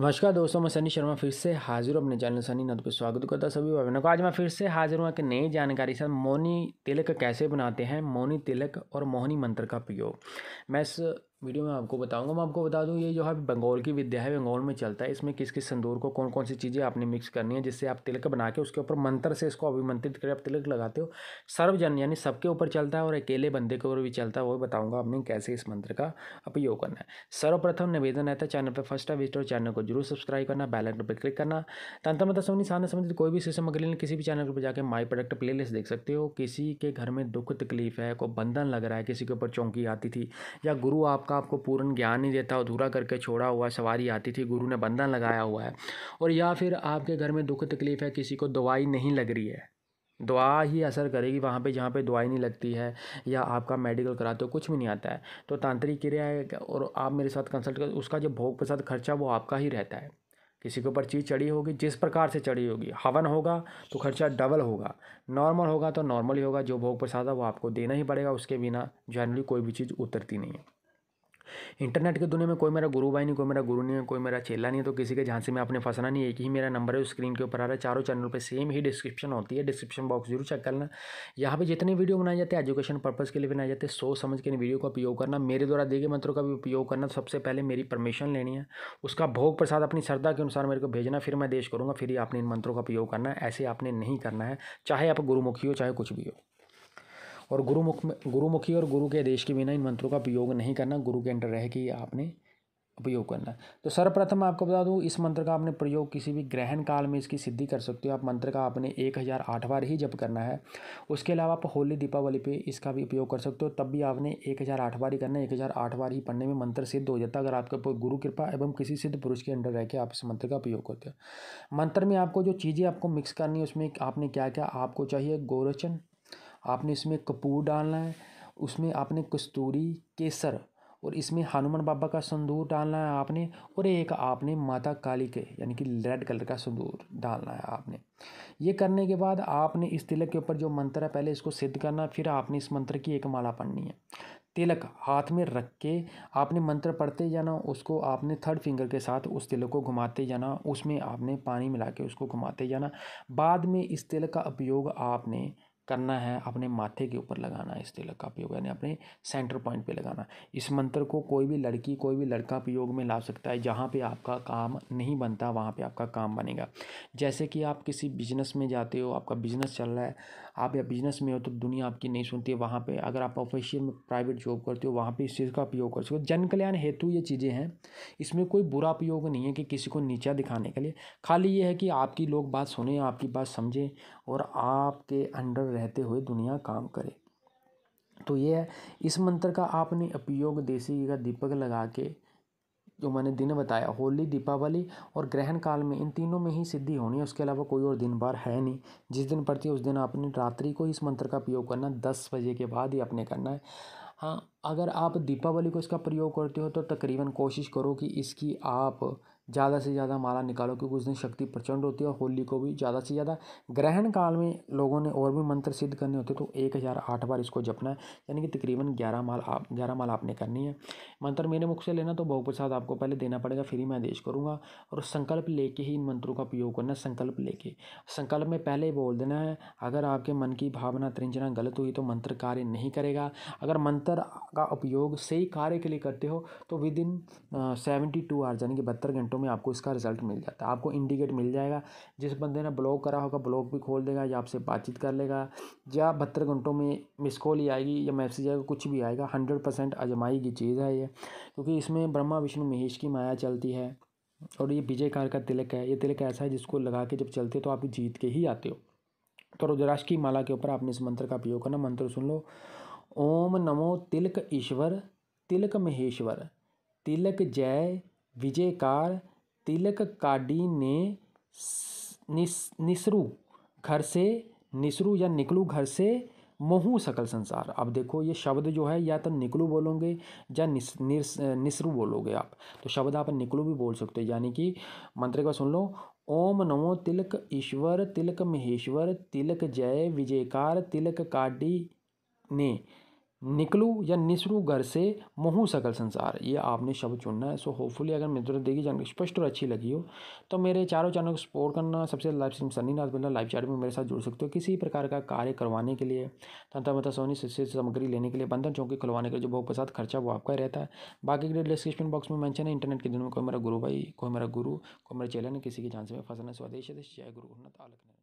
नमस्कार दोस्तों मैं सनी शर्मा फिर से हाजिर हूँ अपने चैनल सनी नद को स्वागत करता सभी बहनों को आज मैं फिर से हाजिर हूँ एक नई जानकारी सर मोनी तिलक कैसे बनाते हैं मोनी तिलक और मोहनी मंत्र का प्रयोग मैं इस वीडियो में आपको बताऊंगा मैं आपको बता दूं ये जो है बंगाल की विद्या है बंगाल में चलता है इसमें किस किस संदूर को कौन कौन सी चीज़ें आपने मिक्स करनी है जिससे आप तिलक बना के उसके ऊपर मंत्र से इसको अभिमंत्रित करें आप तिलक लगाते हो सर्वजन यानी सबके ऊपर चलता है और अकेले बंदे के ऊपर भी चलता है वो बताऊँगा आपने कैसे इस मंत्र का उपयोग करना है सर्वप्रथम निवेदन रहता है चैनल पर फर्स्ट टाइम और चैनल को जरूर सब्सक्राइब करना बेलाइकन पर क्लिक करना तंत्र मतलब समझ सामने संबंधित कोई भी सिस्टम अगले किसी भी चैनल पर जाकर माई प्रोडक्ट प्ले देख सकते हो किसी के घर में दुख तकलीफ है कोई बंधन लग रहा है किसी के ऊपर चौंकी आती थी या गुरु आप का आपको पूर्ण ज्ञान नहीं देता अधूरा करके छोड़ा हुआ सवारी आती थी गुरु ने बंधन लगाया हुआ है और या फिर आपके घर में दुख तकलीफ़ है किसी को दवाई नहीं लग रही है दुआ ही असर करेगी वहाँ पे जहाँ पे दवाई नहीं लगती है या आपका मेडिकल कराते हो कुछ भी नहीं आता है तो तांत्रिक क्रिया और आप मेरे साथ कंसल्ट कर उसका जो भोग प्रसाद खर्चा वो आपका ही रहता है किसी के ऊपर चीज़ चढ़ी होगी जिस प्रकार से चढ़ी होगी हवन होगा तो खर्चा डबल होगा नॉर्मल होगा तो नॉर्मल ही होगा जो भोग प्रसाद है वो आपको देना ही पड़ेगा उसके बिना जनरली कोई भी चीज़ उतरती नहीं है इंटरनेट की दुनिया में कोई मेरा गुरु भाई नहीं कोई मेरा गुरु नहीं है कोई मेरा चेला नहीं है तो किसी के झांसे में आपने फंसना नहीं एक ही मेरा नंबर है स्क्रीन के ऊपर आ रहा है चारों चैनल पर सेम ही डिस्क्रिप्शन होती है डिस्क्रिप्शन बॉक्स जरूर चेक करना यहाँ पर जितने वीडियो बनाए जाते हैं एजुकेशन पर्पज़ के लिए बनाए जाते हैं सोच समझ के इन वीडियो का उपयोग करना मेरे द्वारा दिए गए मंत्रों का भी उपयोग करना सबसे पहले मेरी परमिशन लेनी है उसका भोग प्रसाद अपनी श्रद्धा के अनुसार मेरे को भेजना फिर मैं देश करूँगा फिर ही आपने इन मंत्रों का उपयोग करना ऐसे आपने नहीं करना है चाहे आप गुरुमुखी हो चाहे कुछ भी हो और गुरुमुख में गुरुमुखी और गुरु के देश के बिना इन मंत्रों का उपयोग नहीं करना गुरु के अंडर रह के आपने उपयोग करना तो सर्वप्रथम आपको बता दूं इस मंत्र का आपने प्रयोग किसी भी ग्रहण काल में इसकी सिद्धि कर सकते हो आप मंत्र का आपने एक हज़ार आठ बार ही जप करना है उसके अलावा आप होली दीपावली पे इसका भी उपयोग कर सकते हो तब भी आपने एक हज़ार आठ बार ही करना है एक हज़ार आठ बार ही पढ़ने में मंत्र सिद्ध हो जाता है अगर आपके गुरु कृपा एवं किसी सिद्ध पुरुष के अंडर रह के आप इस मंत्र का उपयोग करते हो मंत्र में आपको जो चीज़ें आपको मिक्स करनी है उसमें आपने क्या क्या आपको चाहिए गोरचन आपने इसमें कपूर डालना है उसमें आपने कस्तूरी केसर और इसमें हनुमान बाबा का संदूर डालना है आपने और एक आपने माता काली के यानी कि रेड कलर का संदूर डालना है आपने ये करने के बाद आपने इस तिलक के ऊपर जो मंत्र है पहले इसको सिद्ध करना फिर आपने इस मंत्र की एक माला पढ़नी है तिलक हाथ में रख के आपने मंत्र पढ़ते जाना उसको आपने थर्ड फिंगर के साथ उस तिलक को घुमाते जाना उसमें आपने पानी मिला के उसको घुमाते जाना बाद में इस तिलक का उपयोग आपने करना है अपने माथे के ऊपर लगाना है इस तिलक का प्रयोग यानी अपने सेंटर पॉइंट पे लगाना इस मंत्र को कोई भी लड़की कोई भी लड़का प्रयोग में ला सकता है जहाँ पे आपका काम नहीं बनता वहाँ पे आपका काम बनेगा जैसे कि आप किसी बिजनेस में जाते हो आपका बिजनेस चल रहा है आप या बिजनेस में हो तो दुनिया आपकी नहीं सुनती है वहाँ पर अगर आप ऑफिशियल में प्राइवेट जॉब करते हो वहाँ पर इस चीज़ का प्रयोग कर सकते हो जन कल्याण हेतु ये चीज़ें हैं इसमें कोई बुरा प्रयोग नहीं है कि किसी को नीचा दिखाने के लिए खाली ये है कि आपकी लोग बात सुने आपकी बात समझें और आपके अंडर रहते हुए दुनिया काम करे तो ये है इस मंत्र का आपने उपयोग देसी का दीपक लगा के जो मैंने दिन बताया होली दीपावली और ग्रहण काल में इन तीनों में ही सिद्धि होनी है उसके अलावा कोई और दिन बार है नहीं जिस दिन पड़ती है उस दिन आपने रात्रि को इस मंत्र का उपयोग करना दस बजे के बाद ही आपने करना है हाँ अगर आप दीपावली को इसका प्रयोग करते हो तो तकरीबन कोशिश करो कि इसकी आप ज़्यादा से ज़्यादा माला निकालो क्योंकि उस दिन शक्ति प्रचंड होती है और होली को भी ज़्यादा से ज़्यादा ग्रहण काल में लोगों ने और भी मंत्र सिद्ध करने होते तो एक हज़ार आठ बार इसको जपना है यानी कि तकरीबन ग्यारह माल आप ग्यारह माल आपने करनी है मंत्र मेरे मुख से लेना तो बहुप्रसाद प्रसाद आपको पहले देना पड़ेगा फिर ही मैं आदेश करूँगा और संकल्प लेके ही इन मंत्रों का प्रयोग करना संकल्प लेके संकल्प में पहले बोल देना है अगर आपके मन की भावना त्रिंजना गलत हुई तो मंत्र कार्य नहीं करेगा अगर मंत्र का उपयोग सही कार्य के लिए करते हो तो within seventy two hours यानी कि बहत्तर घंटों में आपको इसका रिजल्ट मिल जाता है आपको इंडिकेट मिल जाएगा जिस बंदे ने ब्लॉग करा होगा ब्लॉग भी खोल देगा या आपसे बातचीत कर लेगा या बहत्तर घंटों में मिस कॉल ही आएगी या मैसेज आएगा कुछ भी आएगा हंड्रेड परसेंट अजमाई की चीज़ है ये क्योंकि इसमें ब्रह्मा विष्णु महेश की माया चलती है और ये विजय कार का तिलक है ये तिलक ऐसा है जिसको लगा के जब चलते हो तो आप जीत के ही आते हो तो रुद्राक्ष की माला के ऊपर आपने इस मंत्र का प्रयोग करना मंत्र सुन लो ओम नमो तिलक ईश्वर तिलक महेश्वर तिलक जय विजयकार तिलक काडी ने निस, निसरू घर से निसरू या निकलू घर से मोहू सकल संसार अब देखो ये शब्द जो है या तो निकलू बोलोगे या निस, निस, निसरू बोलोगे आप तो शब्द आप निकलू भी बोल सकते हो यानी कि मंत्र का सुन लो ओम नमो तिलक ईश्वर तिलक महेश्वर तिलक जय विजयकार तिलक काडी ने निकलू या निसरू घर से मोहू सकल संसार ये आपने शब्द चुनना है सो होपफुली अगर मित्र देगी जानकारी स्पष्ट और अच्छी लगी हो तो मेरे चारों चैनल को सपोर्ट करना सबसे लाइव स्ट्रीम सन्नी नाथ बिल्ला लाइव चैट में मेरे साथ जुड़ सकते हो किसी प्रकार का कार्य करवाने के लिए तंत्र मत सोनी से सामग्री लेने के लिए बंधन चौकी खुलवाने के लिए जो बहुत प्रसाद खर्चा वो आपका रहता है बाकी के डिस्क्रिप्शन बॉक्स में मैंशन है इंटरनेट के दिन में कोई मेरा गुरु भाई कोई मेरा गुरु कोई मेरा चैलन किसी की जान से फंसना स्वदेश जय गुरु नाथ आलकने